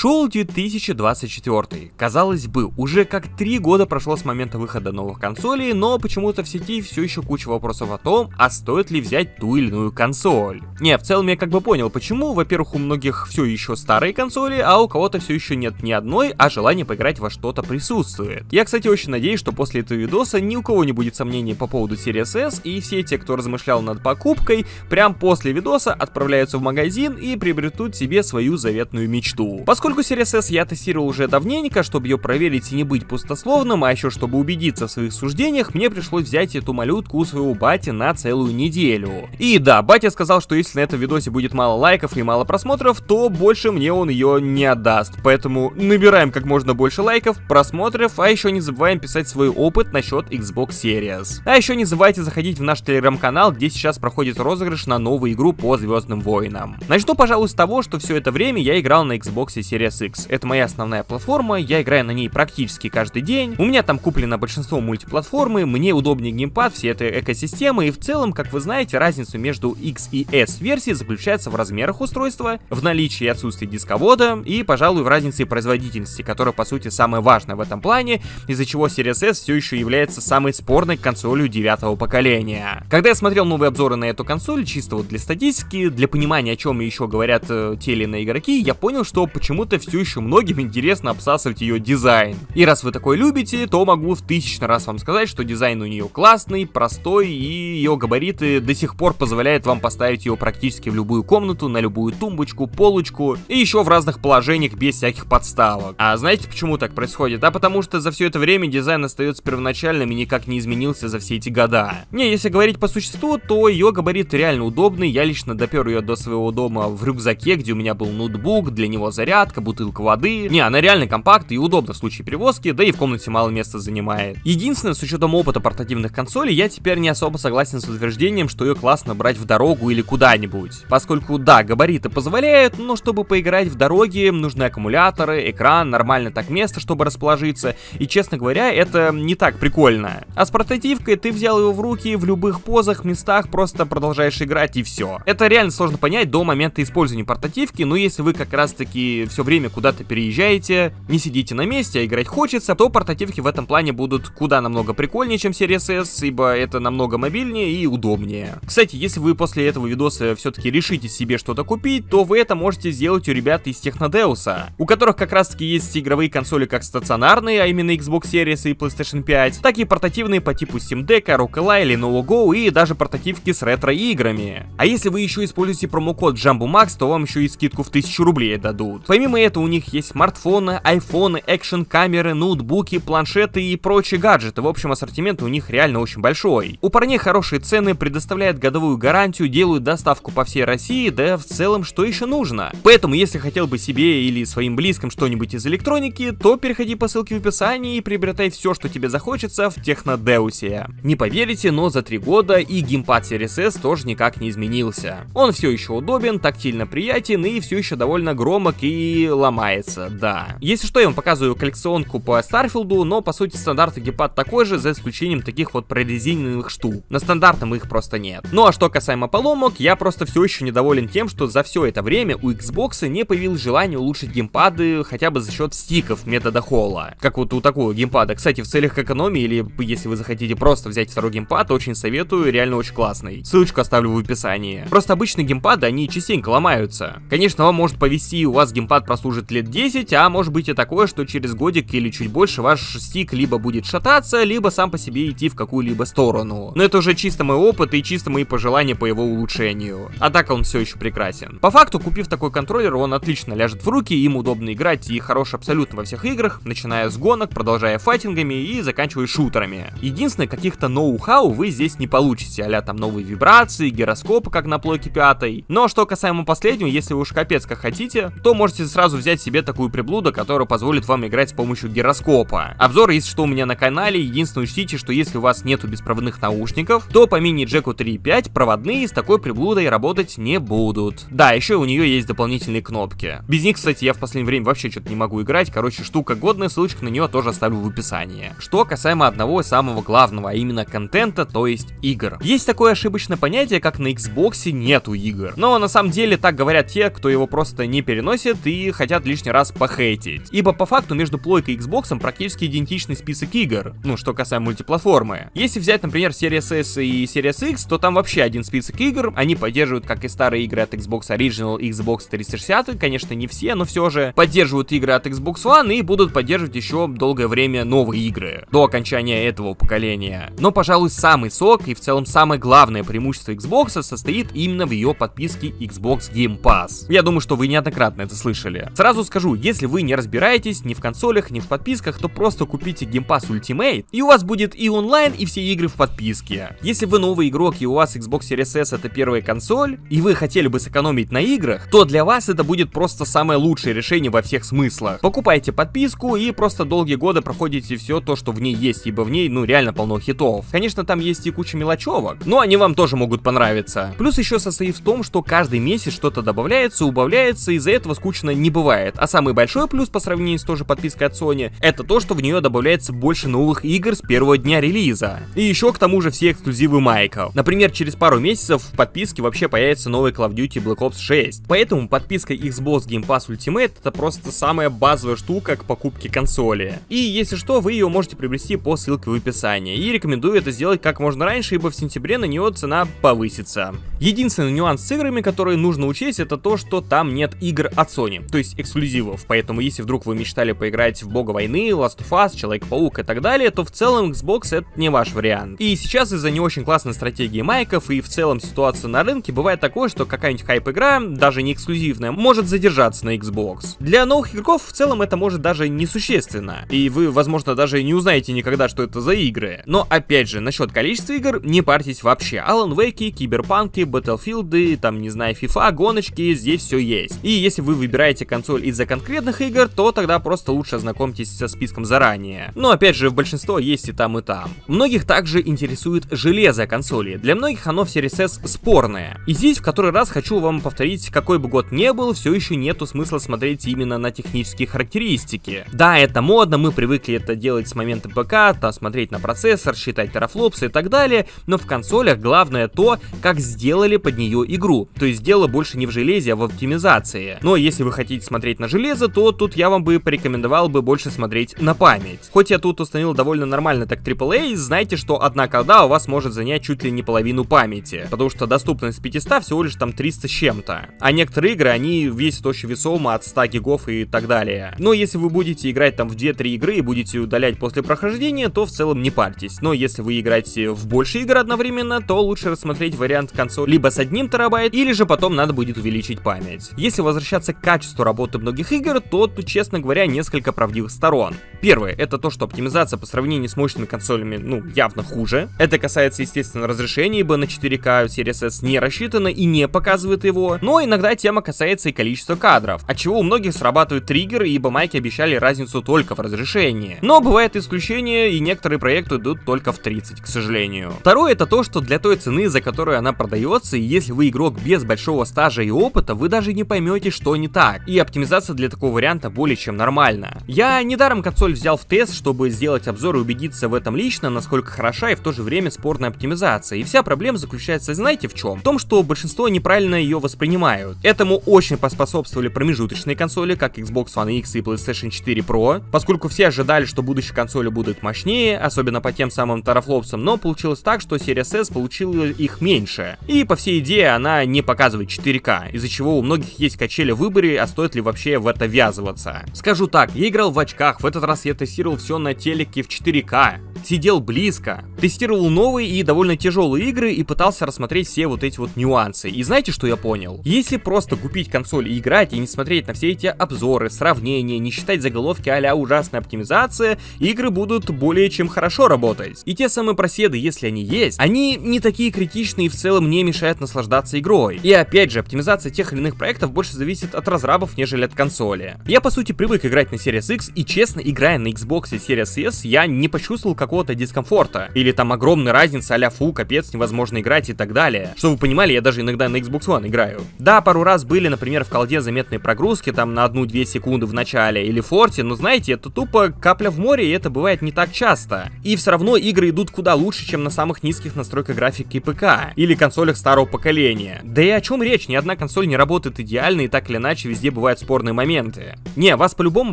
Шел 2024. Казалось бы, уже как три года прошло с момента выхода новых консолей, но почему-то в сети все еще куча вопросов о том, а стоит ли взять ту или иную консоль. Не, в целом я как бы понял, почему. Во-первых, у многих все еще старые консоли, а у кого-то все еще нет ни одной, а желание поиграть во что-то присутствует. Я, кстати, очень надеюсь, что после этого видоса ни у кого не будет сомнений по поводу Series S, и все те, кто размышлял над покупкой, прям после видоса отправляются в магазин и приобретут себе свою заветную мечту. Поскольку Поскольку серия S я тестировал уже давненько, чтобы ее проверить и не быть пустословным, а еще чтобы убедиться в своих суждениях, мне пришлось взять эту малютку у своего бати на целую неделю. И да, батя сказал, что если на этом видосе будет мало лайков и мало просмотров, то больше мне он ее не отдаст. Поэтому набираем как можно больше лайков, просмотров, а еще не забываем писать свой опыт насчет Xbox Series. А еще не забывайте заходить в наш телеграм-канал, где сейчас проходит розыгрыш на новую игру по Звездным Войнам. Начну, пожалуй, с того, что все это время я играл на Xbox Series Series X. Это моя основная платформа, я играю на ней практически каждый день. У меня там куплено большинство мультиплатформы, мне удобнее геймпад, все это экосистемы, и в целом, как вы знаете, разницу между X и S версии заключается в размерах устройства, в наличии и отсутствии дисковода, и, пожалуй, в разнице производительности, которая, по сути, самая важная в этом плане, из-за чего Series S все еще является самой спорной консолью девятого поколения. Когда я смотрел новые обзоры на эту консоль, чисто вот для статистики, для понимания, о чем еще говорят э, те или иные игроки, я понял, что почему почему-то все еще многим интересно обсасывать ее дизайн. И раз вы такой любите, то могу в тысячный раз вам сказать, что дизайн у нее классный, простой и ее габариты до сих пор позволяют вам поставить ее практически в любую комнату, на любую тумбочку, полочку и еще в разных положениях без всяких подставок. А знаете почему так происходит? А потому что за все это время дизайн остается первоначальным и никак не изменился за все эти года. Не, если говорить по существу, то ее габарит реально удобный, я лично допер ее до своего дома в рюкзаке, где у меня был ноутбук, для него зарядка, палатка, бутылка воды. Не, она реально компактная и удобна в случае перевозки, да и в комнате мало места занимает. Единственное, с учетом опыта портативных консолей, я теперь не особо согласен с утверждением, что ее классно брать в дорогу или куда-нибудь. Поскольку, да, габариты позволяют, но чтобы поиграть в дороге, нужны аккумуляторы, экран, нормально так место, чтобы расположиться, и, честно говоря, это не так прикольно. А с портативкой ты взял его в руки в любых позах, местах, просто продолжаешь играть и все. Это реально сложно понять до момента использования портативки, но если вы как раз таки все время куда-то переезжаете, не сидите на месте, а играть хочется, то портативки в этом плане будут куда намного прикольнее, чем Series S, ибо это намного мобильнее и удобнее. Кстати, если вы после этого видоса все-таки решите себе что-то купить, то вы это можете сделать у ребят из Технодеуса, у которых как раз таки есть игровые консоли как стационарные, а именно Xbox Series и PlayStation 5, так и портативные по типу Steam Deck, Rockela, или NoGo и даже портативки с ретро-играми. А если вы еще используете промокод JumboMax, то вам еще и скидку в 1000 рублей дадут. Помимо Помимо этого у них есть смартфоны, айфоны, экшен камеры ноутбуки, планшеты и прочие гаджеты. В общем, ассортимент у них реально очень большой. У парней хорошие цены, предоставляют годовую гарантию, делают доставку по всей России, да в целом что еще нужно. Поэтому, если хотел бы себе или своим близким что-нибудь из электроники, то переходи по ссылке в описании и приобретай все, что тебе захочется в Технодеусе. Не поверите, но за три года и геймпад Series S тоже никак не изменился. Он все еще удобен, тактильно приятен и все еще довольно громок и ломается, да. Если что, я вам показываю коллекционку по Старфилду, но по сути стандарт геймпад такой же, за исключением таких вот прорезиненных штук. На стандартном их просто нет. Ну а что касаемо поломок, я просто все еще недоволен тем, что за все это время у Xbox не появилось желания улучшить геймпады хотя бы за счет стиков метода холла. Как вот у такого геймпада. Кстати, в целях экономии, или если вы захотите просто взять второй геймпад, очень советую, реально очень классный. Ссылочку оставлю в описании. Просто обычные геймпады, они частенько ломаются. Конечно, вам может повести, у вас геймпад прослужит лет 10, а может быть и такое, что через годик или чуть больше ваш стик либо будет шататься, либо сам по себе идти в какую-либо сторону. Но это уже чисто мой опыт и чисто мои пожелания по его улучшению. А так он все еще прекрасен. По факту, купив такой контроллер, он отлично ляжет в руки, им удобно играть и хорош абсолютно во всех играх, начиная с гонок, продолжая файтингами и заканчивая шутерами. Единственное, каких-то ноу-хау вы здесь не получите, а там новые вибрации, гироскопы, как на плойке 5. Но что касаемо последнего, если вы уж капец как хотите, то можете сразу сразу взять себе такую приблуду, которая позволит вам играть с помощью гироскопа. Обзор есть что у меня на канале, единственное учтите, что если у вас нету беспроводных наушников, то по мини-джеку 3.5 проводные с такой приблудой работать не будут. Да, еще у нее есть дополнительные кнопки. Без них, кстати, я в последнее время вообще что-то не могу играть, короче, штука годная, ссылочку на нее тоже оставлю в описании. Что касаемо одного самого главного, а именно контента, то есть игр. Есть такое ошибочное понятие, как на Xbox нету игр. Но на самом деле так говорят те, кто его просто не переносит и хотят лишний раз похейтить. Ибо по факту между плойкой и Xbox практически идентичный список игр, ну что касаемо мультиплатформы. Если взять, например, Series S и Series X, то там вообще один список игр, они поддерживают как и старые игры от Xbox Original и Xbox 360, конечно не все, но все же поддерживают игры от Xbox One и будут поддерживать еще долгое время новые игры, до окончания этого поколения. Но, пожалуй, самый сок и в целом самое главное преимущество Xbox состоит именно в ее подписке Xbox Game Pass. Я думаю, что вы неоднократно это слышали далее. Сразу скажу, если вы не разбираетесь ни в консолях, ни в подписках, то просто купите Game Pass Ultimate, и у вас будет и онлайн, и все игры в подписке. Если вы новый игрок и у вас Xbox Series S это первая консоль, и вы хотели бы сэкономить на играх, то для вас это будет просто самое лучшее решение во всех смыслах. Покупайте подписку и просто долгие годы проходите все то, что в ней есть, ибо в ней, ну, реально полно хитов. Конечно, там есть и куча мелочевок, но они вам тоже могут понравиться. Плюс еще состоит в том, что каждый месяц что-то добавляется, убавляется, из-за этого скучно не не бывает. А самый большой плюс по сравнению с той же подпиской от Sony, это то, что в нее добавляется больше новых игр с первого дня релиза. И еще к тому же все эксклюзивы Майка. Например, через пару месяцев в подписке вообще появится новый Call of Duty Black Ops 6. Поэтому подписка Xbox Game Pass Ultimate это просто самая базовая штука к покупке консоли. И если что, вы ее можете приобрести по ссылке в описании. И рекомендую это сделать как можно раньше, ибо в сентябре на нее цена повысится. Единственный нюанс с играми, которые нужно учесть, это то, что там нет игр от Sony. То то есть эксклюзивов. Поэтому если вдруг вы мечтали поиграть в Бога войны, Last of Us, Человек-паук и так далее, то в целом Xbox это не ваш вариант. И сейчас из-за не очень классной стратегии майков и в целом ситуация на рынке бывает такое, что какая-нибудь хайп-игра, даже не эксклюзивная, может задержаться на Xbox. Для новых игроков в целом это может даже несущественно. И вы, возможно, даже не узнаете никогда, что это за игры. Но опять же, насчет количества игр не парьтесь вообще. Alan Wake, киберпанки, Battlefield, там, не знаю, FIFA, гоночки, здесь все есть. И если вы выбираете консоль из-за конкретных игр, то тогда просто лучше ознакомьтесь со списком заранее. Но опять же, в большинство есть и там, и там. Многих также интересует железо консоли. Для многих оно в Series S спорное. И здесь в который раз хочу вам повторить, какой бы год ни был, все еще нету смысла смотреть именно на технические характеристики. Да, это модно, мы привыкли это делать с момента ПК, там смотреть на процессор, считать терафлопсы и так далее, но в консолях главное то, как сделали под нее игру. То есть дело больше не в железе, а в оптимизации. Но если вы хотите любите смотреть на железо, то тут я вам бы порекомендовал бы больше смотреть на память. Хоть я тут установил довольно нормально так AAA, знайте, что одна колда у вас может занять чуть ли не половину памяти, потому что доступность 500 всего лишь там 300 с чем-то. А некоторые игры, они весят очень весомо от 100 гигов и так далее. Но если вы будете играть там в 2-3 игры и будете удалять после прохождения, то в целом не парьтесь. Но если вы играете в больше игр одновременно, то лучше рассмотреть вариант консоли либо с одним терабайт, или же потом надо будет увеличить память. Если возвращаться к качеству качеству работы многих игр, то тут, честно говоря, несколько правдивых сторон. Первое, это то, что оптимизация по сравнению с мощными консолями, ну, явно хуже. Это касается, естественно, разрешения, ибо на 4К Series S не рассчитано и не показывает его. Но иногда тема касается и количества кадров, от чего у многих срабатывают триггеры, ибо майки обещали разницу только в разрешении. Но бывает исключение, и некоторые проекты идут только в 30, к сожалению. Второе, это то, что для той цены, за которую она продается, если вы игрок без большого стажа и опыта, вы даже не поймете, что не так и оптимизация для такого варианта более чем нормальная. Я недаром консоль взял в тест, чтобы сделать обзор и убедиться в этом лично, насколько хороша и в то же время спорная оптимизация. И вся проблема заключается, знаете в чем? В том, что большинство неправильно ее воспринимают. Этому очень поспособствовали промежуточные консоли, как Xbox One X и PlayStation 4 Pro, поскольку все ожидали, что будущие консоли будут мощнее, особенно по тем самым тарафлопсам, но получилось так, что Series S получила их меньше. И по всей идее она не показывает 4К, из-за чего у многих есть качели в выборе, а стоит ли вообще в это ввязываться. Скажу так, я играл в очках, в этот раз я тестировал все на телеке в 4К, сидел близко, тестировал новые и довольно тяжелые игры и пытался рассмотреть все вот эти вот нюансы. И знаете, что я понял? Если просто купить консоль и играть, и не смотреть на все эти обзоры, сравнения, не считать заголовки а ужасная оптимизация, игры будут более чем хорошо работать. И те самые проседы, если они есть, они не такие критичные и в целом не мешают наслаждаться игрой. И опять же, оптимизация тех или иных проектов больше зависит от разрабов геймов, нежели от консоли. Я по сути привык играть на Series X и честно, играя на Xbox и Series S, я не почувствовал какого-то дискомфорта. Или там огромная разница а фу, капец, невозможно играть и так далее. Что вы понимали, я даже иногда на Xbox One играю. Да, пару раз были, например, в колде заметные прогрузки, там на 1-2 секунды в начале, или форте, но знаете, это тупо капля в море, и это бывает не так часто. И все равно игры идут куда лучше, чем на самых низких настройках графики ПК, или консолях старого поколения. Да и о чем речь, ни одна консоль не работает идеально, и так или иначе везде бывают спорные моменты. Не, вас по-любому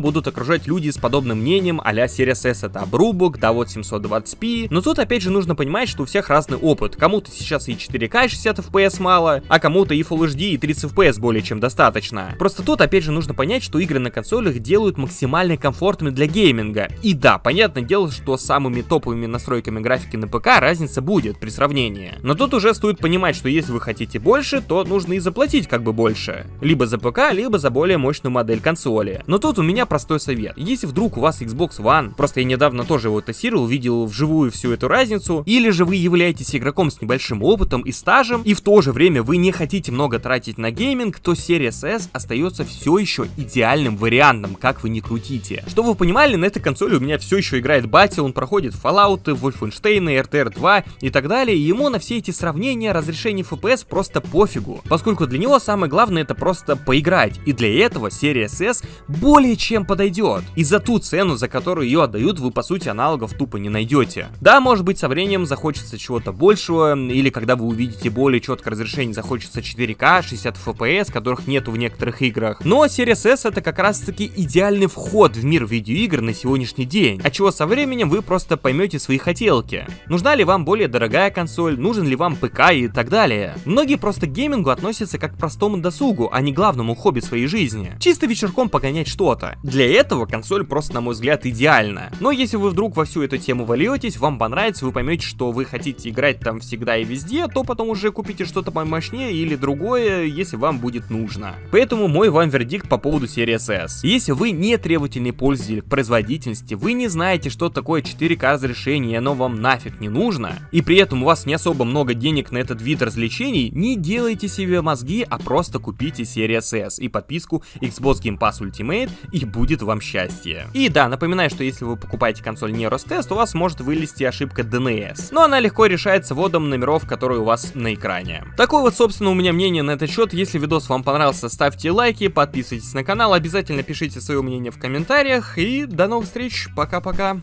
будут окружать люди с подобным мнением а-ля Series S это обрубок, да вот 720p, но тут опять же нужно понимать, что у всех разный опыт. Кому-то сейчас и 4 k 60 FPS мало, а кому-то и Full HD и 30 FPS более чем достаточно. Просто тут опять же нужно понять, что игры на консолях делают максимально комфортными для гейминга. И да, понятное дело, что с самыми топовыми настройками графики на ПК разница будет при сравнении. Но тут уже стоит понимать, что если вы хотите больше, то нужно и заплатить как бы больше. Либо за ПК, либо за более мощную модель консоли. Но тут у меня простой совет. Если вдруг у вас Xbox One, просто я недавно тоже его тестировал, видел вживую всю эту разницу, или же вы являетесь игроком с небольшим опытом и стажем, и в то же время вы не хотите много тратить на гейминг, то Series S остается все еще идеальным вариантом, как вы не крутите. Что вы понимали, на этой консоли у меня все еще играет батя, он проходит Fallout, Wolfenstein, RTR 2 и так далее, и ему на все эти сравнения разрешение FPS просто пофигу, поскольку для него самое главное это просто поиграть, и для для этого серия SS более чем подойдет, и за ту цену, за которую ее отдают, вы по сути аналогов тупо не найдете. Да, может быть со временем захочется чего-то большего, или когда вы увидите более четкое разрешение, захочется 4К, 60 FPS, которых нету в некоторых играх. Но серия SS это как раз таки идеальный вход в мир видеоигр на сегодняшний день, а чего со временем вы просто поймете свои хотелки. Нужна ли вам более дорогая консоль, нужен ли вам ПК и так далее. Многие просто к геймингу относятся как к простому досугу, а не главному хобби своей жизни жизни. Чисто вечерком погонять что-то. Для этого консоль просто, на мой взгляд, идеальна. Но если вы вдруг во всю эту тему вольетесь, вам понравится, вы поймете, что вы хотите играть там всегда и везде, то потом уже купите что-то помощнее или другое, если вам будет нужно. Поэтому мой вам вердикт по поводу серии SS. Если вы не требовательный пользователь к производительности, вы не знаете, что такое 4К разрешение, оно вам нафиг не нужно, и при этом у вас не особо много денег на этот вид развлечений, не делайте себе мозги, а просто купите серию SS и подписку подписку Xbox Game Pass Ultimate и будет вам счастье. И да, напоминаю, что если вы покупаете консоль не Ростест, у вас может вылезти ошибка DNS, но она легко решается вводом номеров, которые у вас на экране. Такое вот, собственно, у меня мнение на этот счет. Если видос вам понравился, ставьте лайки, подписывайтесь на канал, обязательно пишите свое мнение в комментариях и до новых встреч, пока-пока.